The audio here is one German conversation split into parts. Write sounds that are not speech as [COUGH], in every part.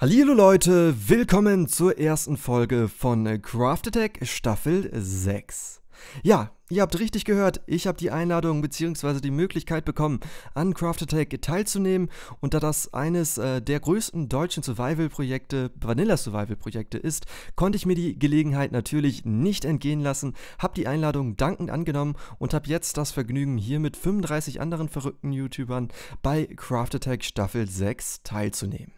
Hallo Leute, willkommen zur ersten Folge von Craft Attack Staffel 6. Ja, ihr habt richtig gehört, ich habe die Einladung bzw. die Möglichkeit bekommen, an Craft Attack teilzunehmen und da das eines äh, der größten deutschen Survival-Projekte, Vanilla-Survival-Projekte ist, konnte ich mir die Gelegenheit natürlich nicht entgehen lassen, habe die Einladung dankend angenommen und habe jetzt das Vergnügen, hier mit 35 anderen verrückten YouTubern bei Craft Attack Staffel 6 teilzunehmen.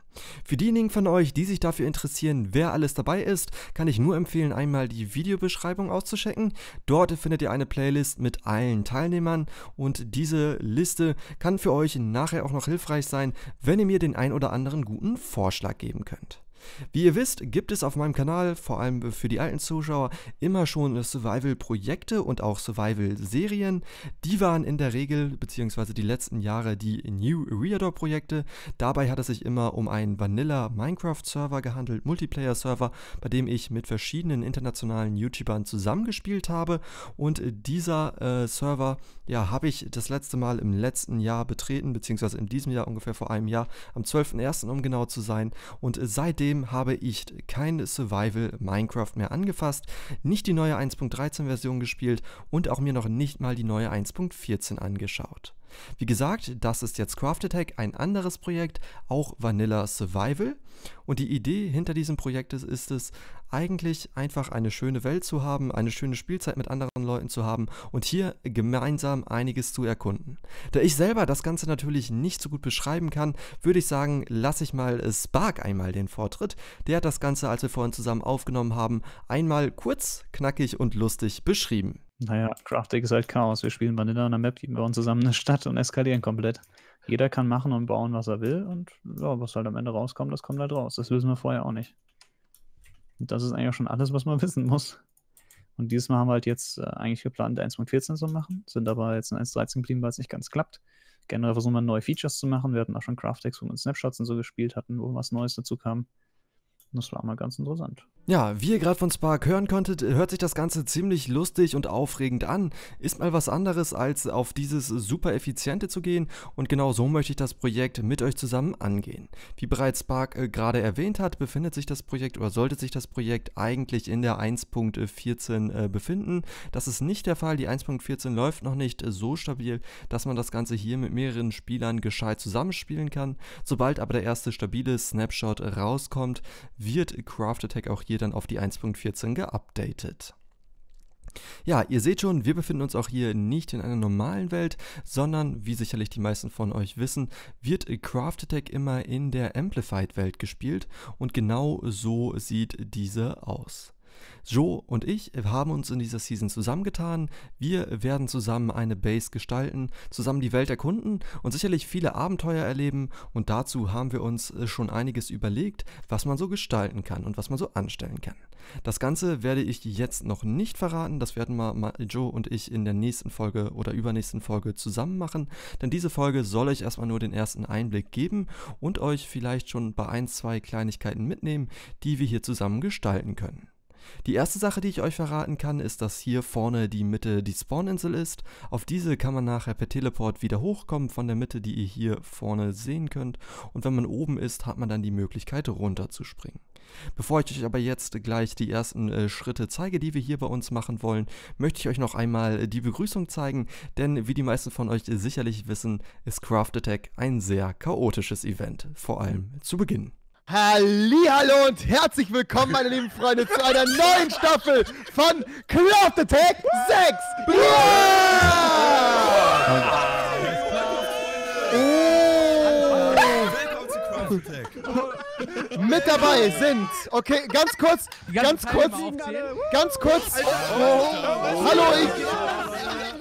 Für diejenigen von euch, die sich dafür interessieren, wer alles dabei ist, kann ich nur empfehlen, einmal die Videobeschreibung auszuchecken. Dort findet ihr eine Playlist mit allen Teilnehmern und diese Liste kann für euch nachher auch noch hilfreich sein, wenn ihr mir den ein oder anderen guten Vorschlag geben könnt. Wie ihr wisst, gibt es auf meinem Kanal, vor allem für die alten Zuschauer, immer schon Survival-Projekte und auch Survival-Serien. Die waren in der Regel, beziehungsweise die letzten Jahre, die New Reador-Projekte. Dabei hat es sich immer um einen Vanilla-Minecraft-Server gehandelt, Multiplayer-Server, bei dem ich mit verschiedenen internationalen YouTubern zusammengespielt habe. Und dieser äh, Server, ja, habe ich das letzte Mal im letzten Jahr betreten, beziehungsweise in diesem Jahr ungefähr vor einem Jahr, am 12.01. um genau zu sein. Und seitdem Seitdem habe ich kein Survival Minecraft mehr angefasst, nicht die neue 1.13 Version gespielt und auch mir noch nicht mal die neue 1.14 angeschaut. Wie gesagt, das ist jetzt Craft Attack, ein anderes Projekt, auch Vanilla Survival. Und die Idee hinter diesem Projekt ist, ist es, eigentlich einfach eine schöne Welt zu haben, eine schöne Spielzeit mit anderen Leuten zu haben und hier gemeinsam einiges zu erkunden. Da ich selber das Ganze natürlich nicht so gut beschreiben kann, würde ich sagen, lasse ich mal Spark einmal den Vortritt. Der hat das Ganze, als wir vorhin zusammen aufgenommen haben, einmal kurz, knackig und lustig beschrieben. Naja, Crafting ist halt Chaos. Wir spielen Vanilla in der Map, bauen zusammen eine Stadt und eskalieren komplett. Jeder kann machen und bauen, was er will und ja, was halt am Ende rauskommt, das kommt halt raus. Das wissen wir vorher auch nicht. Und das ist eigentlich schon alles, was man [LAUGHS] wissen muss. Und dieses Mal haben wir halt jetzt äh, eigentlich geplant, 1.14 zu machen, sind aber jetzt in 1.13 geblieben, weil es nicht ganz klappt. Generell versuchen wir neue Features zu machen. Wir hatten auch schon Craftex, wo wir Snapshots und so gespielt hatten, wo was Neues dazu kam. Das war mal ganz interessant. Ja, wie ihr gerade von Spark hören konntet, hört sich das Ganze ziemlich lustig und aufregend an. Ist mal was anderes, als auf dieses super effiziente zu gehen und genau so möchte ich das Projekt mit euch zusammen angehen. Wie bereits Spark äh, gerade erwähnt hat, befindet sich das Projekt oder sollte sich das Projekt eigentlich in der 1.14 äh, befinden. Das ist nicht der Fall, die 1.14 läuft noch nicht so stabil, dass man das Ganze hier mit mehreren Spielern gescheit zusammenspielen kann. Sobald aber der erste stabile Snapshot rauskommt, wird Craft Attack auch hier dann auf die 1.14 geupdatet. Ja, ihr seht schon, wir befinden uns auch hier nicht in einer normalen Welt, sondern, wie sicherlich die meisten von euch wissen, wird Craft Attack immer in der Amplified-Welt gespielt und genau so sieht diese aus. Joe und ich äh, haben uns in dieser Season zusammengetan. Wir werden zusammen eine Base gestalten, zusammen die Welt erkunden und sicherlich viele Abenteuer erleben. Und dazu haben wir uns äh, schon einiges überlegt, was man so gestalten kann und was man so anstellen kann. Das Ganze werde ich jetzt noch nicht verraten. Das werden wir Joe und ich in der nächsten Folge oder übernächsten Folge zusammen machen. Denn diese Folge soll euch erstmal nur den ersten Einblick geben und euch vielleicht schon bei ein, zwei Kleinigkeiten mitnehmen, die wir hier zusammen gestalten können. Die erste Sache, die ich euch verraten kann, ist, dass hier vorne die Mitte die Spawninsel ist. Auf diese kann man nachher per Teleport wieder hochkommen von der Mitte, die ihr hier vorne sehen könnt. Und wenn man oben ist, hat man dann die Möglichkeit runterzuspringen. Bevor ich euch aber jetzt gleich die ersten äh, Schritte zeige, die wir hier bei uns machen wollen, möchte ich euch noch einmal äh, die Begrüßung zeigen, denn wie die meisten von euch sicherlich wissen, ist Craft Attack ein sehr chaotisches Event, vor allem zu Beginn. Hallo und herzlich willkommen, meine lieben Freunde, zu einer neuen Staffel von Cloud Attack 6! Mit dabei sind, okay, ganz kurz, ganz kurz, ganz kurz. hallo, ich.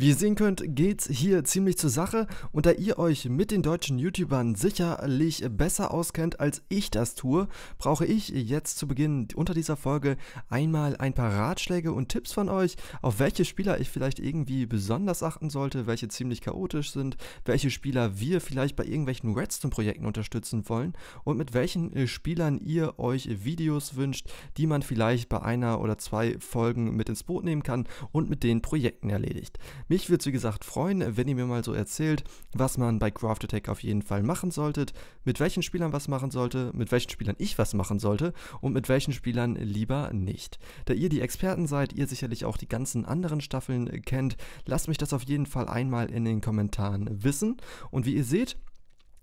Wie ihr sehen könnt, geht's hier ziemlich zur Sache und da ihr euch mit den deutschen YouTubern sicherlich besser auskennt, als ich das tue, brauche ich jetzt zu Beginn unter dieser Folge einmal ein paar Ratschläge und Tipps von euch, auf welche Spieler ich vielleicht irgendwie besonders achten sollte, welche ziemlich chaotisch sind, welche Spieler wir vielleicht bei irgendwelchen Redstone-Projekten unterstützen wollen und mit welchen äh, Spielern ihr euch Videos wünscht, die man vielleicht bei einer oder zwei Folgen mit ins Boot nehmen kann und mit den Projekten erledigt. Mich würde es wie gesagt freuen, wenn ihr mir mal so erzählt, was man bei Craft Attack auf jeden Fall machen solltet, mit welchen Spielern was machen sollte, mit welchen Spielern ich was machen sollte und mit welchen Spielern lieber nicht. Da ihr die Experten seid, ihr sicherlich auch die ganzen anderen Staffeln kennt, lasst mich das auf jeden Fall einmal in den Kommentaren wissen. Und wie ihr seht,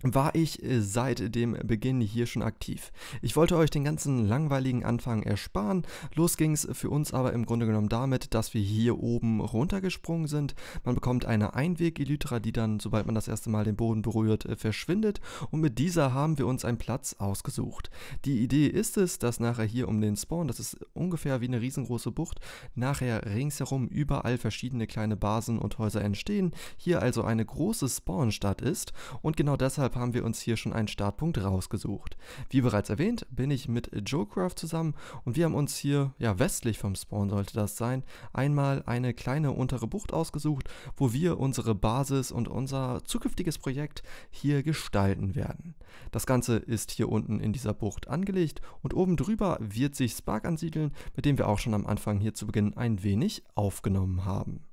war ich äh, seit dem Beginn hier schon aktiv. Ich wollte euch den ganzen langweiligen Anfang ersparen. Los ging es für uns aber im Grunde genommen damit, dass wir hier oben runtergesprungen sind. Man bekommt eine Einweg-Elytra, die dann, sobald man das erste Mal den Boden berührt, äh, verschwindet. Und mit dieser haben wir uns einen Platz ausgesucht. Die Idee ist es, dass nachher hier um den Spawn, das ist ungefähr wie eine riesengroße Bucht, nachher ringsherum überall verschiedene kleine Basen und Häuser entstehen. Hier also eine große Spawnstadt ist. Und genau deshalb deshalb haben wir uns hier schon einen Startpunkt rausgesucht. Wie bereits erwähnt, bin ich mit Joecraft zusammen und wir haben uns hier, ja westlich vom Spawn sollte das sein, einmal eine kleine untere Bucht ausgesucht, wo wir unsere Basis und unser zukünftiges Projekt hier gestalten werden. Das Ganze ist hier unten in dieser Bucht angelegt und oben drüber wird sich Spark ansiedeln, mit dem wir auch schon am Anfang hier zu Beginn ein wenig aufgenommen haben.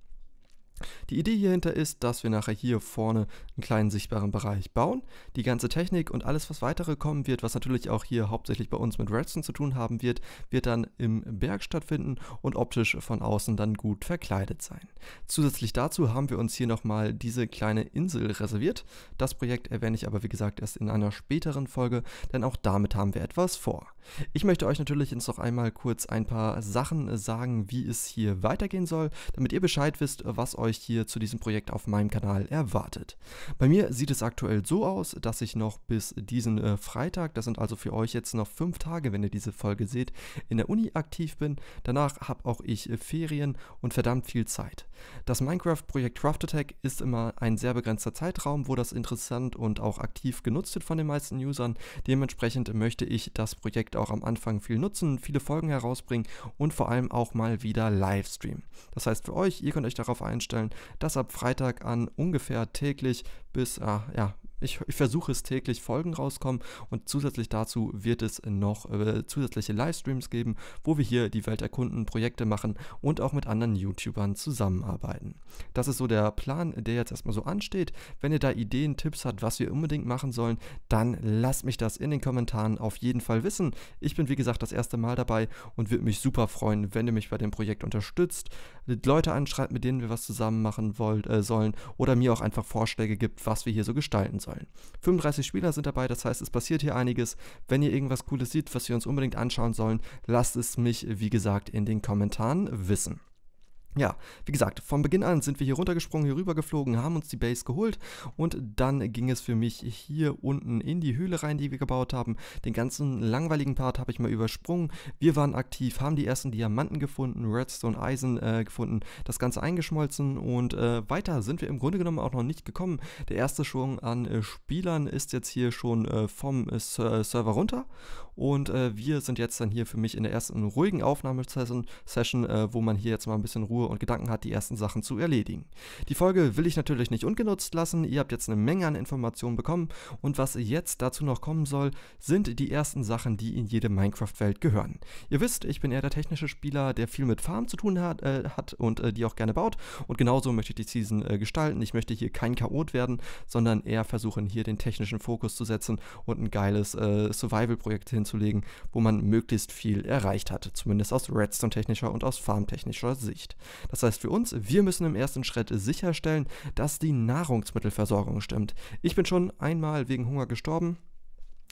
Die Idee hierhinter ist, dass wir nachher hier vorne einen kleinen sichtbaren Bereich bauen. Die ganze Technik und alles, was weitere kommen wird, was natürlich auch hier hauptsächlich bei uns mit Redstone zu tun haben wird, wird dann im Berg stattfinden und optisch von außen dann gut verkleidet sein. Zusätzlich dazu haben wir uns hier nochmal diese kleine Insel reserviert. Das Projekt erwähne ich aber wie gesagt erst in einer späteren Folge, denn auch damit haben wir etwas vor. Ich möchte euch natürlich jetzt noch einmal kurz ein paar Sachen sagen, wie es hier weitergehen soll, damit ihr Bescheid wisst, was euch euch hier zu diesem Projekt auf meinem Kanal erwartet. Bei mir sieht es aktuell so aus, dass ich noch bis diesen äh, Freitag, das sind also für euch jetzt noch fünf Tage, wenn ihr diese Folge seht, in der Uni aktiv bin. Danach habe auch ich äh, Ferien und verdammt viel Zeit. Das Minecraft-Projekt Craft Attack ist immer ein sehr begrenzter Zeitraum, wo das interessant und auch aktiv genutzt wird von den meisten Usern. Dementsprechend möchte ich das Projekt auch am Anfang viel nutzen, viele Folgen herausbringen und vor allem auch mal wieder Livestream. Das heißt für euch, ihr könnt euch darauf einstellen, Zahlen, das ab Freitag an ungefähr täglich bis, ah, ja, ich, ich versuche es täglich, Folgen rauskommen und zusätzlich dazu wird es noch äh, zusätzliche Livestreams geben, wo wir hier die Welt erkunden, Projekte machen und auch mit anderen YouTubern zusammenarbeiten. Das ist so der Plan, der jetzt erstmal so ansteht. Wenn ihr da Ideen, Tipps habt, was wir unbedingt machen sollen, dann lasst mich das in den Kommentaren auf jeden Fall wissen. Ich bin wie gesagt das erste Mal dabei und würde mich super freuen, wenn ihr mich bei dem Projekt unterstützt, Leute anschreibt, mit denen wir was zusammen machen wollt, äh, sollen oder mir auch einfach Vorschläge gibt, was wir hier so gestalten sollen sollen. 35 Spieler sind dabei, das heißt, es passiert hier einiges. Wenn ihr irgendwas Cooles seht, was wir uns unbedingt anschauen sollen, lasst es mich, wie gesagt, in den Kommentaren wissen ja, wie gesagt, von Beginn an sind wir hier runtergesprungen, hier rüber geflogen, haben uns die Base geholt und dann ging es für mich hier unten in die Höhle rein, die wir gebaut haben. Den ganzen langweiligen Part habe ich mal übersprungen. Wir waren aktiv, haben die ersten Diamanten gefunden, Redstone, Eisen äh, gefunden, das Ganze eingeschmolzen und äh, weiter sind wir im Grunde genommen auch noch nicht gekommen. Der erste Schwung an äh, Spielern ist jetzt hier schon äh, vom äh, Server runter und äh, wir sind jetzt dann hier für mich in der ersten ruhigen Aufnahmesession, Session, wo man hier jetzt mal ein bisschen Ruhe Struktur und Gedanken hat, die ersten Sachen zu erledigen. Die Folge will ich natürlich nicht ungenutzt lassen. Ihr habt jetzt eine Menge an Informationen bekommen und was jetzt dazu noch kommen soll, sind die ersten Sachen, die in jede Minecraft-Welt gehören. Ihr wisst, ich bin eher der technische Spieler, der viel mit Farm zu tun hat, äh, hat und äh, die auch gerne baut. Und genauso möchte ich die Season äh, gestalten. Ich möchte hier kein Chaot werden, sondern eher versuchen, hier den technischen Fokus zu setzen und ein geiles äh, Survival-Projekt hinzulegen, wo man möglichst viel erreicht hat. Zumindest aus Redstone-technischer und aus Farmtechnischer Sicht. Das heißt für uns, wir müssen im ersten Schritt sicherstellen, dass die Nahrungsmittelversorgung stimmt. Ich bin schon einmal wegen Hunger gestorben.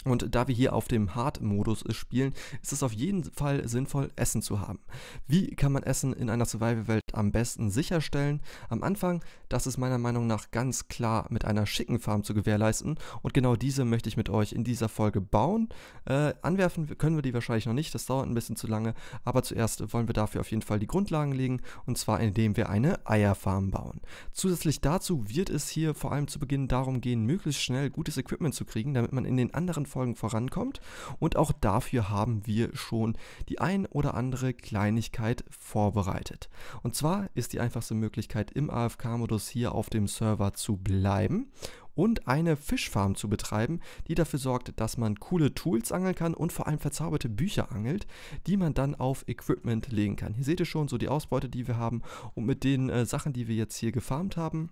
Und da wir hier auf dem Hard-Modus spielen, ist es auf jeden Fall sinnvoll, Essen zu haben. Wie kann man Essen in einer Survival-Welt am besten sicherstellen? Am Anfang, das ist meiner Meinung nach ganz klar mit einer schicken Farm zu gewährleisten. Und genau diese möchte ich mit euch in dieser Folge bauen. Äh, anwerfen können wir die wahrscheinlich noch nicht, das dauert ein bisschen zu lange. Aber zuerst wollen wir dafür auf jeden Fall die Grundlagen legen. Und zwar indem wir eine Eierfarm bauen. Zusätzlich dazu wird es hier vor allem zu Beginn darum gehen, möglichst schnell gutes Equipment zu kriegen, damit man in den anderen Folgen vorankommt. Und auch dafür haben wir schon die ein oder andere Kleinigkeit vorbereitet. Und zwar ist die einfachste Möglichkeit im AFK-Modus hier auf dem Server zu bleiben und eine Fischfarm zu betreiben, die dafür sorgt, dass man coole Tools angeln kann und vor allem verzauberte Bücher angelt, die man dann auf Equipment legen kann. Hier seht ihr schon so die Ausbeute, die wir haben und mit den äh, Sachen, die wir jetzt hier gefarmt haben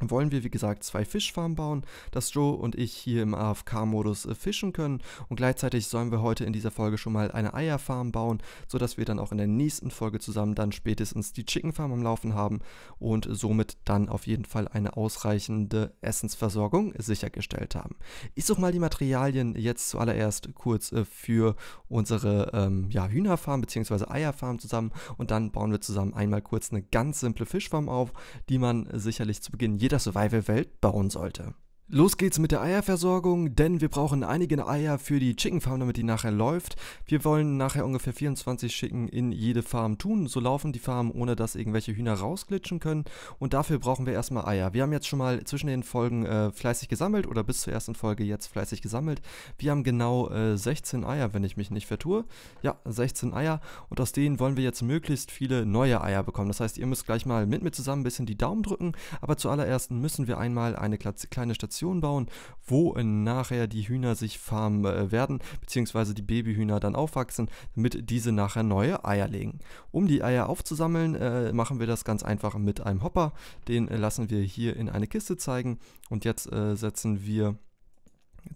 wollen wir, wie gesagt, zwei Fischfarmen bauen, dass Joe und ich hier im AFK-Modus äh, fischen können und gleichzeitig sollen wir heute in dieser Folge schon mal eine Eierfarm bauen, sodass wir dann auch in der nächsten Folge zusammen dann spätestens die Chickenfarm am Laufen haben und somit dann auf jeden Fall eine ausreichende Essensversorgung sichergestellt haben. Ich suche mal die Materialien jetzt zuallererst kurz äh, für unsere ähm, ja, Hühnerfarm bzw. Eierfarm zusammen und dann bauen wir zusammen einmal kurz eine ganz simple Fischfarm auf, die man sicherlich zu Beginn jedes das Survival-Welt bauen sollte. Los geht's mit der Eierversorgung, denn wir brauchen einige Eier für die Chicken Farm, damit die nachher läuft. Wir wollen nachher ungefähr 24 Chicken in jede Farm tun. So laufen die Farmen, ohne dass irgendwelche Hühner rausglitschen können. Und dafür brauchen wir erstmal Eier. Wir haben jetzt schon mal zwischen den Folgen äh, fleißig gesammelt oder bis zur ersten Folge jetzt fleißig gesammelt. Wir haben genau äh, 16 Eier, wenn ich mich nicht vertue. Ja, 16 Eier. Und aus denen wollen wir jetzt möglichst viele neue Eier bekommen. Das heißt, ihr müsst gleich mal mit mir zusammen ein bisschen die Daumen drücken. Aber zuallererst müssen wir einmal eine kleine Station Station bauen, wo äh, nachher die Hühner sich farmen äh, werden, beziehungsweise die Babyhühner dann aufwachsen, damit diese nachher neue Eier legen. Um die Eier aufzusammeln, äh, machen wir das ganz einfach mit einem Hopper. Den äh, lassen wir hier in eine Kiste zeigen und jetzt äh, setzen wir,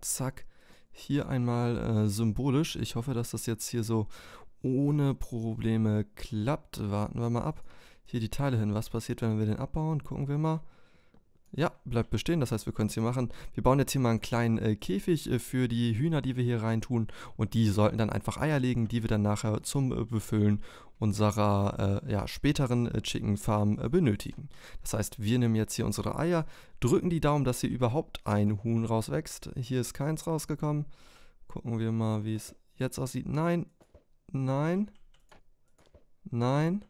zack, hier einmal äh, symbolisch. Ich hoffe, dass das jetzt hier so ohne Probleme klappt. Warten wir mal ab. Hier die Teile hin. Was passiert, wenn wir den abbauen? Gucken wir mal. Ja, bleibt bestehen. Das heißt, wir können es hier machen. Wir bauen jetzt hier mal einen kleinen äh, Käfig äh, für die Hühner, die wir hier reintun. Und die sollten dann einfach Eier legen, die wir dann nachher zum äh, Befüllen unserer äh, ja, späteren äh, Chicken Farm äh, benötigen. Das heißt, wir nehmen jetzt hier unsere Eier, drücken die Daumen, dass hier überhaupt ein Huhn rauswächst. Hier ist keins rausgekommen. Gucken wir mal, wie es jetzt aussieht. Nein, nein, nein,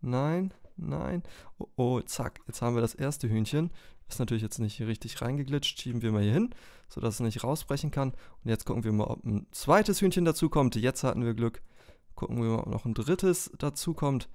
nein. Nein. Oh, oh, zack, jetzt haben wir das erste Hühnchen. Ist natürlich jetzt nicht richtig reingeglitscht. Schieben wir mal hier hin, sodass es nicht rausbrechen kann. Und jetzt gucken wir mal, ob ein zweites Hühnchen dazukommt. Jetzt hatten wir Glück. Gucken wir mal, ob noch ein drittes dazukommt. kommt.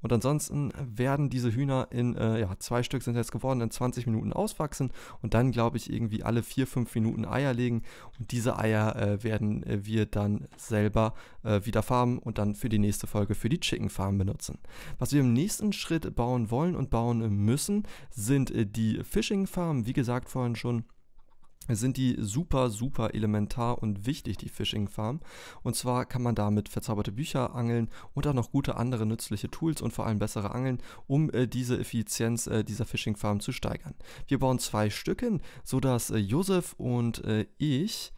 Und ansonsten werden diese Hühner in, äh, ja, zwei Stück sind jetzt geworden, in 20 Minuten auswachsen und dann, glaube ich, irgendwie alle 4, 5 Minuten Eier legen. Und diese Eier äh, werden äh, wir dann selber äh, wieder farmen und dann für die nächste Folge für die Chicken Farm benutzen. Was wir im nächsten Schritt bauen wollen und bauen müssen, sind äh, die Fishing Farm, wie gesagt vorhin schon sind die super, super elementar und wichtig, die Fishing Farm. Und zwar kann man damit verzauberte Bücher angeln und auch noch gute andere nützliche Tools und vor allem bessere Angeln, um äh, diese Effizienz äh, dieser Fishing Farm zu steigern. Wir bauen zwei Stücken, sodass äh, Josef und äh, ich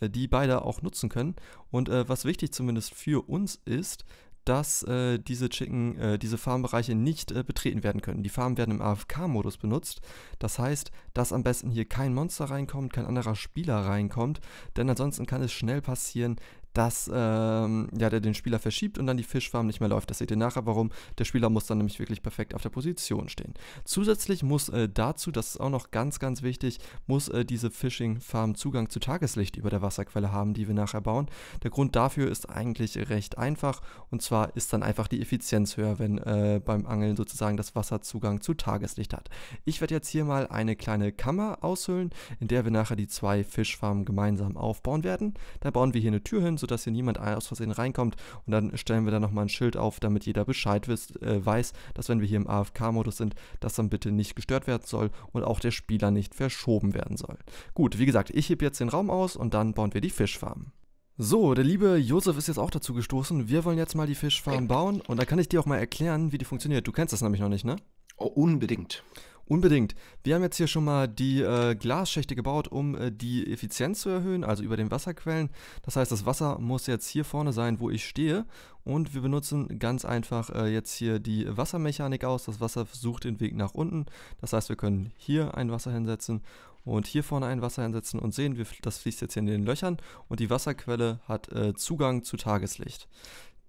äh, die beide auch nutzen können. Und äh, was wichtig zumindest für uns ist, dass äh, diese Chicken, äh, diese Farmbereiche nicht äh, betreten werden können. Die Farmen werden im AFK-Modus benutzt. Das heißt, dass am besten hier kein Monster reinkommt, kein anderer Spieler reinkommt, denn ansonsten kann es schnell passieren, dass ähm, ja, der den Spieler verschiebt und dann die Fischfarm nicht mehr läuft. Das seht ihr nachher, warum. Der Spieler muss dann nämlich wirklich perfekt auf der Position stehen. Zusätzlich muss äh, dazu, das ist auch noch ganz, ganz wichtig, muss äh, diese Fishing-Farm Zugang zu Tageslicht über der Wasserquelle haben, die wir nachher bauen. Der Grund dafür ist eigentlich recht einfach und zwar ist dann einfach die Effizienz höher, wenn äh, beim Angeln sozusagen das Wasser Zugang zu Tageslicht hat. Ich werde jetzt hier mal eine kleine Kammer aushöhlen, in der wir nachher die zwei Fischfarmen gemeinsam aufbauen werden. Da bauen wir hier eine Tür hin, so sodass hier niemand aus Versehen reinkommt. Und dann stellen wir da nochmal ein Schild auf, damit jeder Bescheid wisst, äh, weiß, dass wenn wir hier im AFK-Modus sind, das dann bitte nicht gestört werden soll und auch der Spieler nicht verschoben werden soll. Gut, wie gesagt, ich hebe jetzt den Raum aus und dann bauen wir die Fischfarm. So, der liebe Josef ist jetzt auch dazu gestoßen. Wir wollen jetzt mal die Fischfarm bauen und da kann ich dir auch mal erklären, wie die funktioniert. Du kennst das nämlich noch nicht, ne? Oh, unbedingt. Unbedingt. Wir haben jetzt hier schon mal die äh, Glasschächte gebaut, um äh, die Effizienz zu erhöhen, also über den Wasserquellen. Das heißt, das Wasser muss jetzt hier vorne sein, wo ich stehe. Und wir benutzen ganz einfach äh, jetzt hier die Wassermechanik aus. Das Wasser sucht den Weg nach unten. Das heißt, wir können hier ein Wasser hinsetzen und hier vorne ein Wasser hinsetzen und sehen, wir, das fließt jetzt hier in den Löchern und die Wasserquelle hat äh, Zugang zu Tageslicht.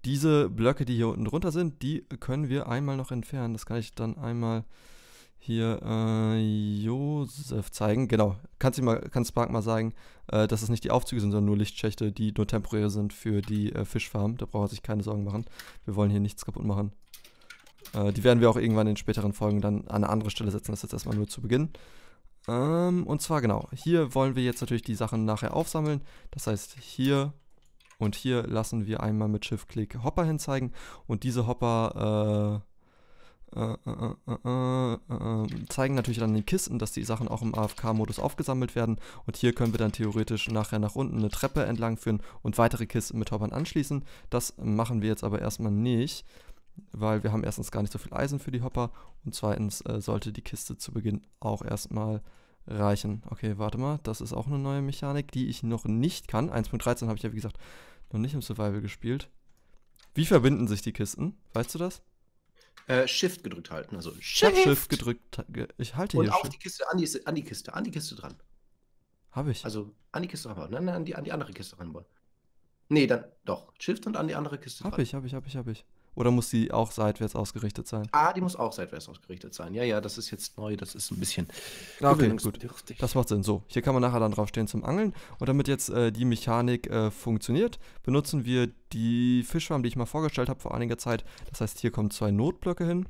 Diese Blöcke, die hier unten drunter sind, die können wir einmal noch entfernen. Das kann ich dann einmal hier äh, Josef zeigen. Genau, kannst du mal, kannst Park mal sagen, äh, dass es nicht die Aufzüge sind, sondern nur Lichtschächte, die nur temporär sind für die äh, Fischfarm. Da braucht er sich keine Sorgen machen. Wir wollen hier nichts kaputt machen. Äh, die werden wir auch irgendwann in späteren Folgen dann an eine andere Stelle setzen. Das ist jetzt erstmal nur zu Beginn. Ähm, und zwar genau, hier wollen wir jetzt natürlich die Sachen nachher aufsammeln. Das heißt, hier und hier lassen wir einmal mit Shift-Click Hopper hinzeigen. Und diese Hopper äh, äh, äh, äh, zeigen natürlich dann den Kisten, dass die Sachen auch im AFK-Modus aufgesammelt werden. Und hier können wir dann theoretisch nachher nach unten eine Treppe entlang führen und weitere Kisten mit Hoppern anschließen. Das machen wir jetzt aber erstmal nicht, weil wir haben erstens gar nicht so viel Eisen für die Hopper und zweitens sollte die Kiste zu Beginn auch erstmal reichen. Okay, warte mal, das ist auch eine neue Mechanik, die ich noch nicht kann. 1.13 habe ich ja wie gesagt noch nicht im Survival gespielt. Wie verbinden sich die Kisten? Weißt du das? Äh, Shift gedrückt halten. Also Shift. Ich Shift gedrückt. Ich halte und hier. Und auf die Kiste, an die, an die, Kiste, an die Kiste dran. Habe ich. Also an die Kiste dran. Nein, nein, an die, an die andere Kiste dran. Nee, dann doch. Shift und an die andere Kiste hab dran. Hab ich, hab ich, hab ich, hab ich. Oder muss die auch seitwärts ausgerichtet sein? Ah, die muss auch seitwärts ausgerichtet sein. Ja, ja, das ist jetzt neu, das ist ein bisschen ah, okay, gut. Das macht Sinn. So, hier kann man nachher dann draufstehen zum Angeln. Und damit jetzt äh, die Mechanik äh, funktioniert, benutzen wir die Fischfarm, die ich mal vorgestellt habe vor einiger Zeit. Das heißt, hier kommen zwei Notblöcke hin.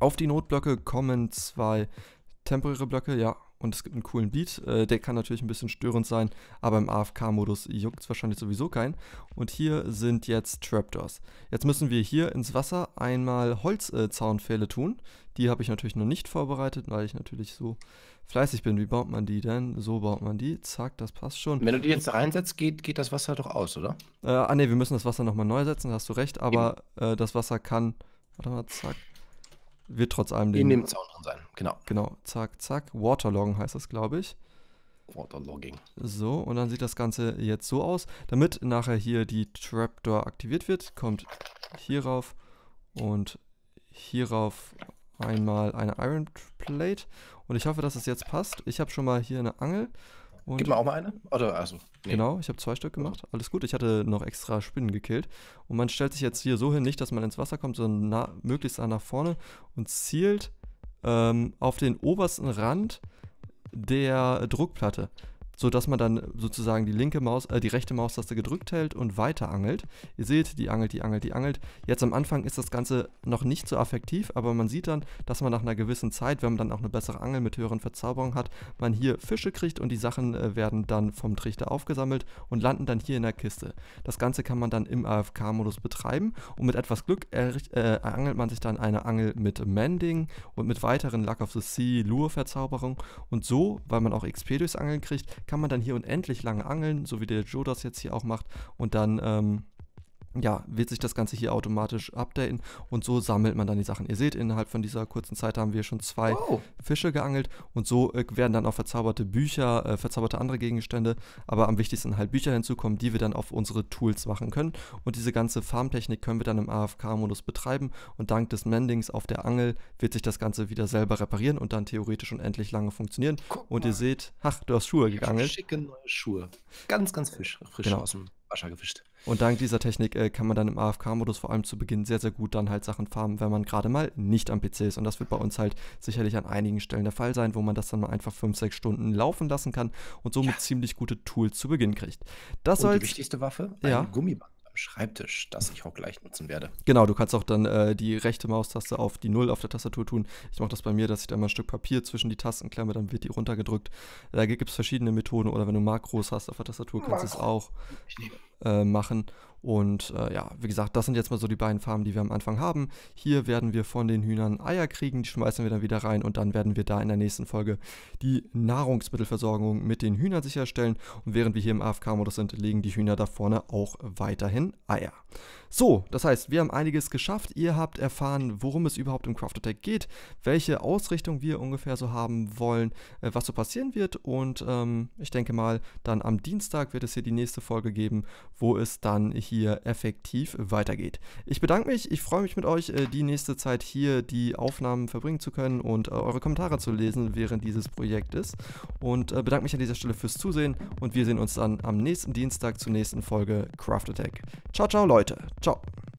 Auf die Notblöcke kommen zwei temporäre Blöcke, ja, und es gibt einen coolen Beat. Äh, der kann natürlich ein bisschen störend sein, aber im AFK-Modus juckt es wahrscheinlich sowieso keinen. Und hier sind jetzt Trapdoors. Jetzt müssen wir hier ins Wasser einmal Holzzaunpfähle äh, tun. Die habe ich natürlich noch nicht vorbereitet, weil ich natürlich so fleißig bin. Wie baut man die denn? So baut man die. Zack, das passt schon. Wenn du die jetzt reinsetzt, geht, geht das Wasser doch aus, oder? Äh, ah ne, wir müssen das Wasser nochmal neu setzen, da hast du recht. Aber äh, das Wasser kann... Warte mal, zack. Wird trotz allem den, in dem Zaun drin sein, genau. Genau, zack, zack. Waterlong heißt das, glaube ich. Waterlogging. So, und dann sieht das Ganze jetzt so aus. Damit nachher hier die Trapdoor aktiviert wird, kommt hierauf und hierauf einmal eine Iron Plate. Und ich hoffe, dass es das jetzt passt. Ich habe schon mal hier eine Angel und Gib mir auch mal eine? Oder also, nee. Genau, ich habe zwei Stück gemacht. Alles gut, ich hatte noch extra Spinnen gekillt. Und man stellt sich jetzt hier so hin, nicht, dass man ins Wasser kommt, sondern nah, möglichst nah nach vorne und zielt ähm, auf den obersten Rand der Druckplatte so dass man dann sozusagen die linke Maus, äh, die rechte Maustaste gedrückt hält und weiter angelt. Ihr seht, die angelt, die angelt, die angelt. Jetzt am Anfang ist das Ganze noch nicht so affektiv, aber man sieht dann, dass man nach einer gewissen Zeit, wenn man dann auch eine bessere Angel mit höheren Verzauberungen hat, man hier Fische kriegt und die Sachen äh, werden dann vom Trichter aufgesammelt und landen dann hier in der Kiste. Das Ganze kann man dann im AFK-Modus betreiben und mit etwas Glück er, äh, angelt man sich dann eine Angel mit Mending und mit weiteren Luck of the Sea Lure-Verzauberungen und so, weil man auch XP durchs Angeln kriegt, kann man dann hier unendlich lange angeln, so wie der Joe das jetzt hier auch macht und dann ähm, ja, wird sich das Ganze hier automatisch updaten und so sammelt man dann die Sachen. Ihr seht, innerhalb von dieser kurzen Zeit haben wir schon zwei oh. Fische geangelt und so äh, werden dann auch verzauberte Bücher, äh, verzauberte andere Gegenstände, aber am wichtigsten halt Bücher hinzukommen, die wir dann auf unsere Tools machen können und diese ganze Farmtechnik können wir dann im AFK-Modus betreiben und dank des Mendings auf der Angel wird sich das Ganze wieder selber reparieren und dann theoretisch unendlich lange funktionieren. Guck und mal. ihr seht, ach, du hast Schuhe geangelt. Schicke neue Schuhe. Ganz, ganz frisch, frisch genau. aus dem Ascha gewischt. Und dank dieser Technik äh, kann man dann im AFK-Modus vor allem zu Beginn sehr, sehr gut dann halt Sachen farmen, wenn man gerade mal nicht am PC ist. Und das wird bei uns halt sicherlich an einigen Stellen der Fall sein, wo man das dann mal einfach 5, 6 Stunden laufen lassen kann und somit ja. ziemlich gute Tools zu Beginn kriegt. Das und die wichtigste Waffe? Ein ja. Gummiband. Schreibtisch, das ich auch gleich nutzen werde. Genau, du kannst auch dann äh, die rechte Maustaste auf die Null auf der Tastatur tun. Ich mache das bei mir, dass ich da mal ein Stück Papier zwischen die Tasten klemme, dann wird die runtergedrückt. Da gibt es verschiedene Methoden oder wenn du Makros hast auf der Tastatur, kannst du es auch. Ich nehme äh, machen. Und äh, ja, wie gesagt, das sind jetzt mal so die beiden Farben, die wir am Anfang haben. Hier werden wir von den Hühnern Eier kriegen, die schmeißen wir dann wieder rein und dann werden wir da in der nächsten Folge die Nahrungsmittelversorgung mit den Hühnern sicherstellen. Und während wir hier im AFK-Modus sind, legen die Hühner da vorne auch weiterhin Eier. So, das heißt, wir haben einiges geschafft. Ihr habt erfahren, worum es überhaupt im Craft Attack geht, welche Ausrichtung wir ungefähr so haben wollen, äh, was so passieren wird. Und ähm, ich denke mal, dann am Dienstag wird es hier die nächste Folge geben, wo es dann hier effektiv weitergeht. Ich bedanke mich, ich freue mich mit euch, äh, die nächste Zeit hier die Aufnahmen verbringen zu können und äh, eure Kommentare zu lesen während dieses Projektes. Und äh, bedanke mich an dieser Stelle fürs Zusehen und wir sehen uns dann am nächsten Dienstag zur nächsten Folge Craft Attack. Ciao, ciao, Leute! Ciao!